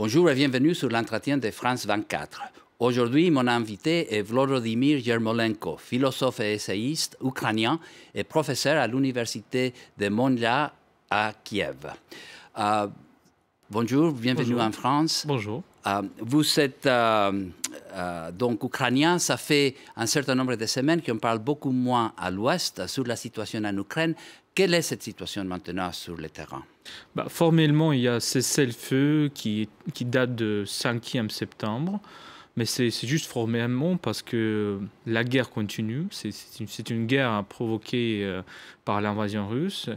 Bonjour et bienvenue sur l'entretien de France 24. Aujourd'hui, mon invité est Vlododimir Yermolenko, philosophe et essayiste ukrainien et professeur à l'université de Monja à Kiev. Euh, bonjour, bienvenue en France. Bonjour. Euh, vous êtes euh, donc ukrainien, ça fait un certain nombre de semaines qu'on parle beaucoup moins à l'Ouest sur la situation en Ukraine. Quelle est cette situation maintenant sur le terrain bah, formellement, il y a ces cessez-le-feu qui, qui date de 5e septembre, mais c'est juste formellement parce que la guerre continue. C'est une, une, guerre provoquée euh, par l'invasion russe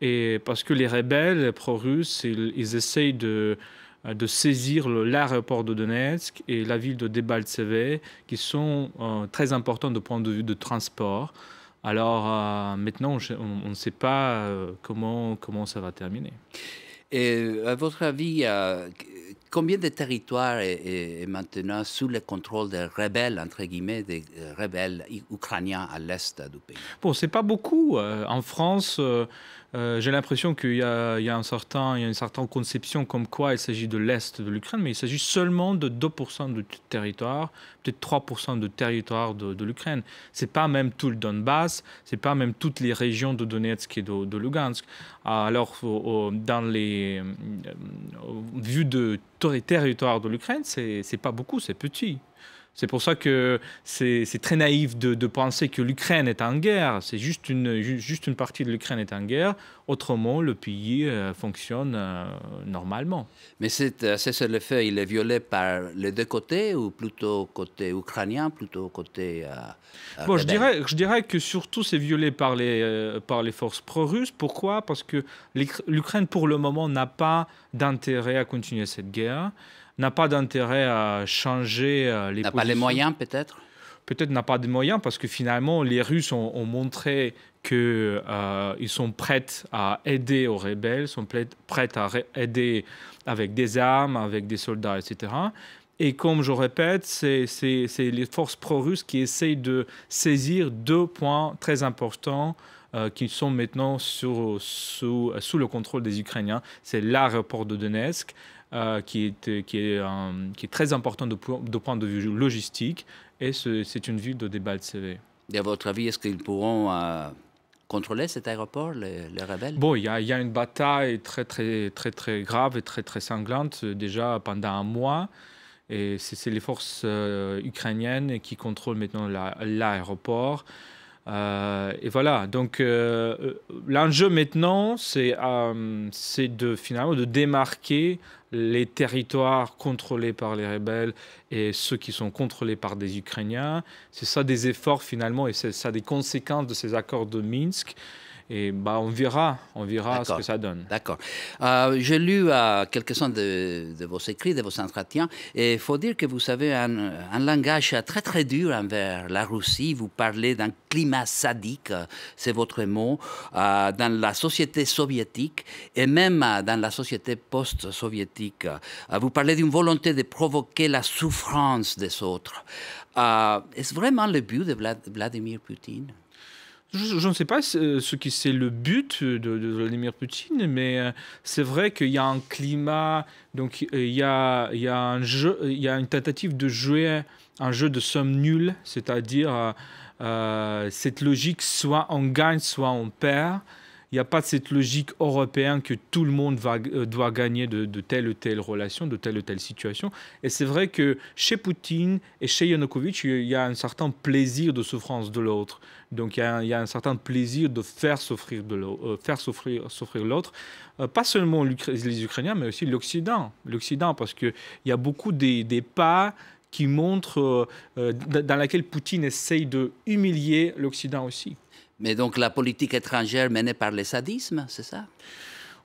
et parce que les rebelles pro-russes, ils, essayent de de saisir l'aéroport de Donetsk et la ville de Debaltseve, qui sont euh, très importants de point de vue de transport. Alors euh, maintenant, on ne sait pas euh, comment, comment ça va terminer. Et à votre avis, euh, Combien de territoires est, maintenant sous le contrôle des rebelles, entre guillemets, des euh, rebelles ukrainiens à l'est du pays Bon, c'est pas beaucoup. Euh, en France, euh, j'ai l'impression qu'il y, a un il y a une certaine conception comme quoi il s'agit de l'est de l'Ukraine, mais il s'agit seulement de 2% de territoire, peut-être 3% de territoire de, de l'Ukraine. C'est pas même tout le Donbass, c'est pas même toutes les régions de Donetsk et de, de Lugansk. Alors, dans les vues de tous les territoires de l'Ukraine, c'est pas beaucoup, c'est petit. C'est pour ça que c'est très naïf de, penser que l'Ukraine est en guerre. C'est juste une, juste une partie de l'Ukraine est en guerre. Autrement, le pays euh, fonctionne euh, normalement. Mais euh, c'est ce le fait il est violé par les deux côtés ou plutôt côté ukrainien, plutôt côté. je dirais, je dirais que surtout c'est violé par les, par les forces pro-russes. Pourquoi Parce que l'Ukraine, pour le moment, n'a pas d'intérêt à continuer cette guerre n'a pas d'intérêt à changer euh, les N'a pas les moyens peut-être Peut-être n'a pas de moyens parce que finalement les Russes ont, montré qu'ils euh, ils sont prêts à aider aux rebelles, sont prêts à aider avec des armes, avec des soldats, etc. Et comme je répète, c'est les forces pro-russes qui essayent de saisir deux points très importants euh, qui sont maintenant sous, sous, sous le contrôle des Ukrainiens. C'est l'aéroport de Donetsk euh, qui, est, euh, qui, est, euh, qui est très important de, de point de vue logistique, et c'est une ville de débat de CV. Et à votre avis, est-ce qu'ils pourront contrôler cet aéroport, les, rebelles Bon, il y, a une bataille très, très, très, très grave et très, très sanglante déjà pendant un mois. Et c'est les forces ukrainiennes qui contrôlent maintenant l'aéroport. Euh, et voilà, donc euh, euh, l'enjeu maintenant, c'est de finalement de démarquer les territoires contrôlés par les rebelles et ceux qui sont contrôlés par des Ukrainiens. C'est ça des efforts finalement et c'est ça des conséquences de ces accords de Minsk. Et bah, on verra, on verra ce que ça donne. D'accord. Euh, j'ai lu à euh, quelques-uns de, vos écrits, de vos entretiens, et il faut dire que vous avez un, langage très très dur envers la Russie. Vous parlez d'un climat sadique, c'est votre mot, euh, dans la société soviétique et même dans la société post-soviétique. vous parlez d'une volonté de provoquer la souffrance des autres. Est-ce vraiment le but de Vladimir Poutine je, ne sais pas ce, qui c'est le but de, Vladimir Poutine, mais euh, c'est vrai qu'il y a un climat, donc euh, il y a, il y a un jeu, il y a une tentative de jouer un jeu de somme nulle, c'est-à-dire euh, cette logique soit on gagne, soit on perd. Il n'y a pas cette logique européenne que tout le monde euh, doit gagner de, telle ou telle relation, de telle ou telle situation. Et c'est vrai que chez Poutine et chez Yanukovych, il y a un certain plaisir de souffrance de l'autre. Donc il y, a un, certain plaisir de faire souffrir de euh, faire souffrir, l'autre, euh, pas seulement les Ukrainiens, mais aussi l'Occident, l'Occident, parce qu'il y a beaucoup des, pas qui montrent dans laquelle Poutine essaye de humilier l'Occident aussi. Mais donc la politique étrangère menée par les sadismes, c'est ça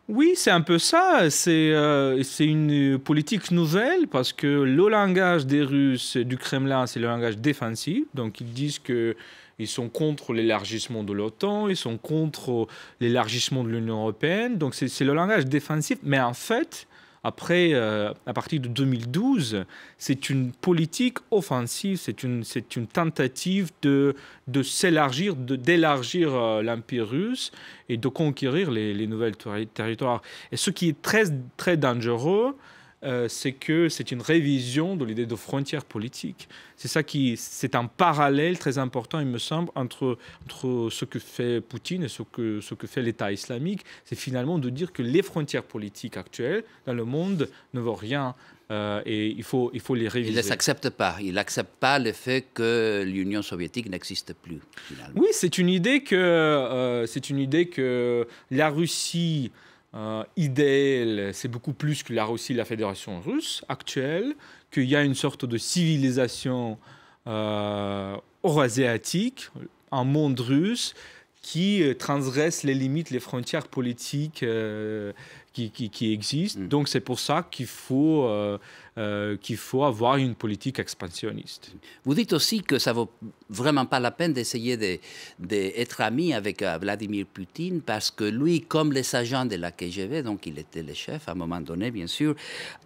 oui, c'est un peu ça. Euh, c'est une politique nouvelle parce que le langage des Russes, du Kremlin, c'est le langage défensif. Donc ils disent qu'ils sont contre l'élargissement de l'OTAN, ils sont contre l'élargissement de l'Union européenne. Donc c'est le langage défensif. Mais en fait, après, euh, à partir de 2012, c'est une politique offensive, c'est une, tentative de, s'élargir, d'élargir euh, l'Empire russe et de conquérir les, les nouveaux territoires. Et ce qui est très, très dangereux, euh, c'est que c'est une révision de l'idée de frontières politiques. C'est ça qui, c'est un parallèle très important, il me semble, entre, entre ce que fait Poutine et ce que, ce que fait l'État islamique. C'est finalement de dire que les frontières politiques actuelles dans le monde ne vont rien. Euh, et il faut, il faut les réviser. Il ne s'accepte pas. Il n'accepte pas le fait que l'Union soviétique n'existe plus. Finalement. Oui, c'est une idée que, euh, c'est une idée que la Russie euh, idéal, c'est beaucoup plus que la Russie, la Fédération russe actuelle, qu'il y a une sorte de civilisation euh, eurasiatique, un monde russe qui euh, transgresse les limites, les frontières politiques euh, qui, qui, existent. Mm. Donc c'est pour ça qu'il faut, euh, euh, qu'il faut avoir une politique expansionniste. Vous dites aussi que ça vaut vraiment pas la peine d'essayer d'être ami avec euh, Vladimir Poutine parce que lui, comme les agents de la KGB, donc il était le chef à un moment donné, bien sûr,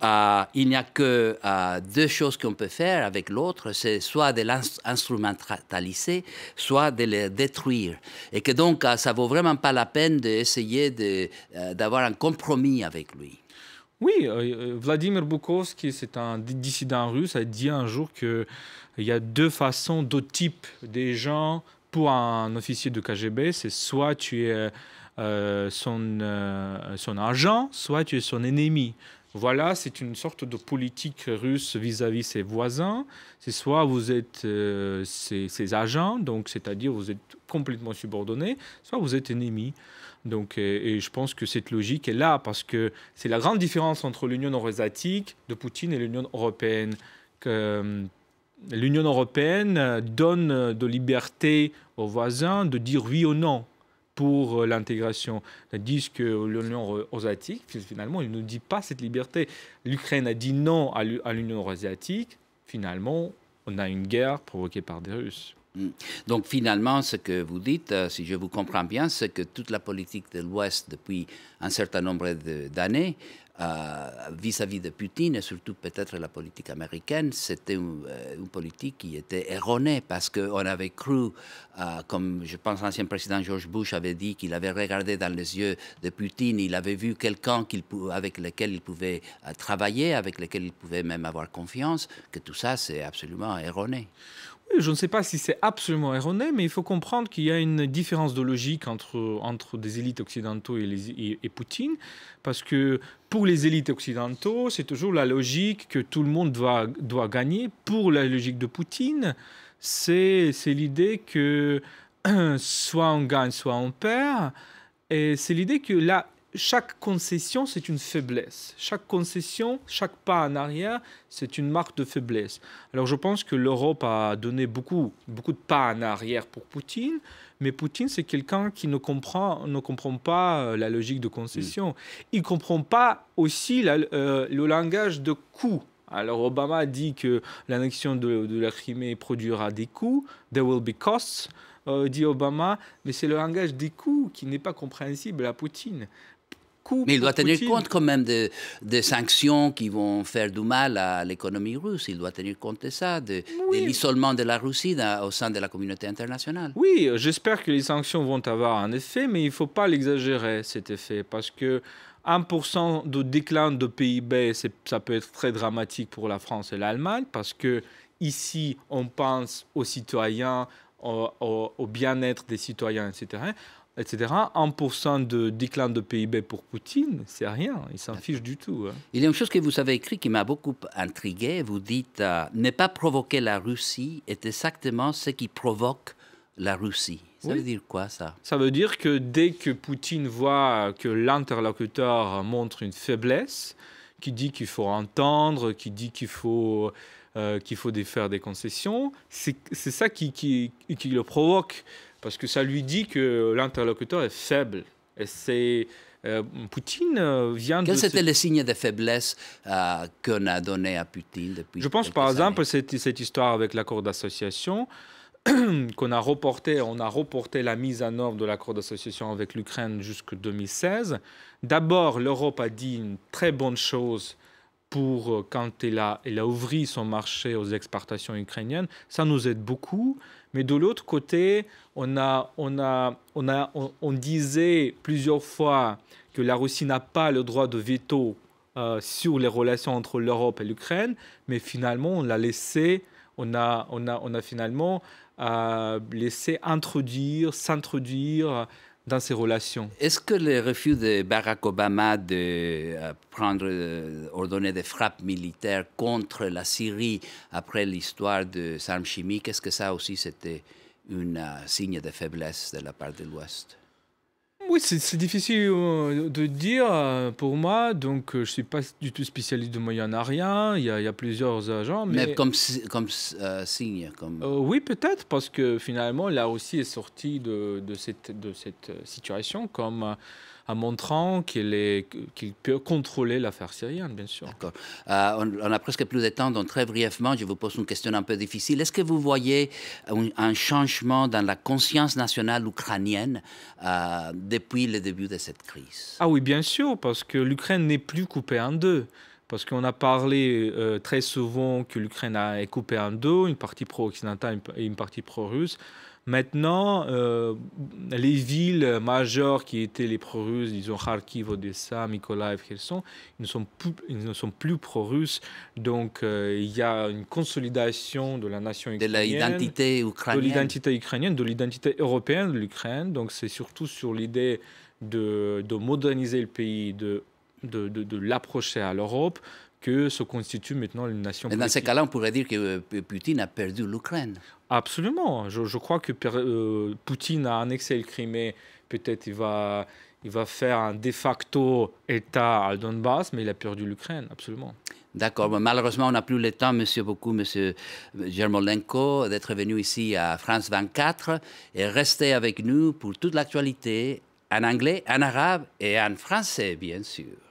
il n'y a que deux choses qu'on peut faire avec l'autre, c'est soit de l'instrumentaliser, soit de le détruire. Et que donc ça vaut vraiment pas la peine d'essayer d'avoir un compromis avec lui. Oui, euh, euh, Vladimir Bukovski, c'est un dissident russe, a dit un jour qu'il euh, y a deux façons, deux types des gens pour un officier de KGB. C'est soit tu es son, agent, soit tu es son ennemi. Voilà, c'est une sorte de politique russe vis-à-vis ses voisins. C'est soit vous êtes ses, ses, agents, donc c'est-à-dire vous êtes complètement subordonné, soit vous êtes ennemi. Donc, et, je pense que cette logique est là parce que c'est la grande différence entre l'Union eurasiatique de Poutine et l'Union européenne. Euh, L'Union européenne donne de liberté aux voisins de dire oui ou non pour euh, l'intégration. Tandis que l'Union eurasiatique, finalement, il ne dit pas cette liberté. L'Ukraine a dit non à l'Union eurasiatique. Finalement, on a une guerre provoquée par des Russes. Mm. Donc finalement, ce que vous dites, euh, si je vous comprends bien, c'est que toute la politique de l'Ouest depuis un certain nombre d'années, euh, vis-à-vis de Poutine et surtout peut-être la politique américaine, c'était une, euh, politique qui était erronée parce qu'on avait cru, comme je pense l'ancien président George Bush avait dit qu'il avait regardé dans les yeux de Poutine, il avait vu quelqu'un avec lequel il pouvait travailler, avec lequel il pouvait même avoir confiance, que tout ça c'est absolument erroné. Je ne sais pas si c'est absolument erroné, mais il faut comprendre qu'il y a une différence de logique entre, entre des élites occidentaux et, Poutine, parce que pour les élites occidentaux, c'est toujours la logique que tout le monde doit, doit gagner. Pour la logique de Poutine, c'est l'idée que soit on gagne, soit on perd. Et c'est l'idée que là, chaque concession, c'est une faiblesse. Chaque concession, chaque pas en arrière, c'est une marque de faiblesse. Alors je pense que l'Europe a donné beaucoup, beaucoup de pas en arrière pour Poutine, mais Poutine, c'est quelqu'un qui ne comprend, ne comprend pas euh, la logique de concession. Mm. Il ne comprend pas aussi euh, le langage de coût. Alors Obama dit que l'annexion de, la Crimée produira des coûts, there will be costs. Euh, dit Obama, mais c'est le langage des coûts qui n'est pas compréhensible à Poutine. Mais il doit tenir compte quand même des, sanctions qui vont faire du mal à l'économie russe. Il doit tenir compte de ça, de, l'isolement de la Russie au sein de la communauté internationale. Oui, j'espère que les sanctions vont avoir un effet, mais il ne faut pas l'exagérer, cet effet, parce que 1% de déclin de PIB, ça peut être très dramatique pour la France et l'Allemagne, parce que ici, on pense aux citoyens, au bien-être des citoyens, etc etc. 1% de déclin de PIB pour Poutine, c'est rien, il s'en fiche du tout. Hein. Il y a une chose que vous avez écrite qui m'a beaucoup intrigué, vous dites euh, ne pas provoquer la Russie est exactement ce qui provoque la Russie. Ça veut dire quoi ça Ça veut dire que dès que Poutine voit que l'interlocuteur montre une faiblesse, qui dit qu'il faut entendre, qui dit qu'il faut euh, qu'il faut faire des concessions, c'est ça qui, qui, qui le provoque parce que ça lui dit que l'interlocuteur est faible. Et c'est euh, Poutine euh, vient de... Quels étaient les signes de faiblesse euh, qu'on a donné à Poutine depuis Je pense par exemple cette, cette, histoire avec l'accord d'association qu'on a reporté, on a reporté la mise en œuvre de l'accord d'association avec l'Ukraine jusqu'en 2016. D'abord, l'Europe a dit une très bonne chose pour euh, quand elle a, ouvri ouvert son marché aux exportations ukrainiennes, ça nous aide beaucoup. Mais de l'autre côté, on, a, on, a, on, a, disait plusieurs fois que la Russie n'a pas le droit de veto euh, sur les relations entre l'Europe et l'Ukraine, mais finalement, on l'a laissé, on a, on a, on a finalement euh, laissé introduire, s'introduire dans relations. Est-ce que le refus de Barack Obama de euh, prendre, euh, ordonner des frappes militaires contre la Syrie après l'histoire de armes chimiques, est-ce que ça aussi c'était un euh, signe de faiblesse de la part de l'Ouest oui, c'est difficile euh, de dire euh, pour moi. Donc, euh, je ne suis pas du tout spécialiste de moyen orient Il y a, il y a plusieurs agents. Mais, comme, comme signe comme... oui, peut-être, parce que finalement, la Russie est sortie de, cette, de cette situation comme en montrant qu'il peut contrôler l'affaire syrienne, bien sûr. Euh, on, a presque plus de temps, donc très brièvement, je vous pose une question un peu difficile. Est-ce que vous voyez un, changement dans la conscience nationale ukrainienne euh, depuis le début de cette crise Ah oui, bien sûr, parce que l'Ukraine n'est plus coupée en deux parce qu'on a parlé euh, très souvent que l'Ukraine est coupée en deux, une partie pro-occidentale et une partie pro-russe. Maintenant, euh, les villes majeures qui étaient les pro-russes, disons Kharkiv, Odessa, Mykolaiv, Kherson, ils ne sont plus, ils ne sont plus pro-russes. Donc, euh, il y a une consolidation de la nation ukrainienne. De l'identité ukrainienne. De l'identité ukrainienne, de l'identité européenne de l'Ukraine. Donc, c'est surtout sur l'idée de, de, moderniser le pays, de, de, de l'approcher à l'Europe, que se constitue maintenant une nation. Et dans ces cas-là, on pourrait dire que euh, Poutine a perdu l'Ukraine. Absolument. Je, crois que euh, Poutine a annexé le Crimée. Peut-être il va, il va faire un de facto État à Donbass, mais il a perdu l'Ukraine, absolument. D'accord. Malheureusement, on n'a plus le temps, monsieur, beaucoup, monsieur euh, Germolenko, d'être venu ici à France 24 et rester avec nous pour toute l'actualité en anglais, en arabe et en français, bien sûr.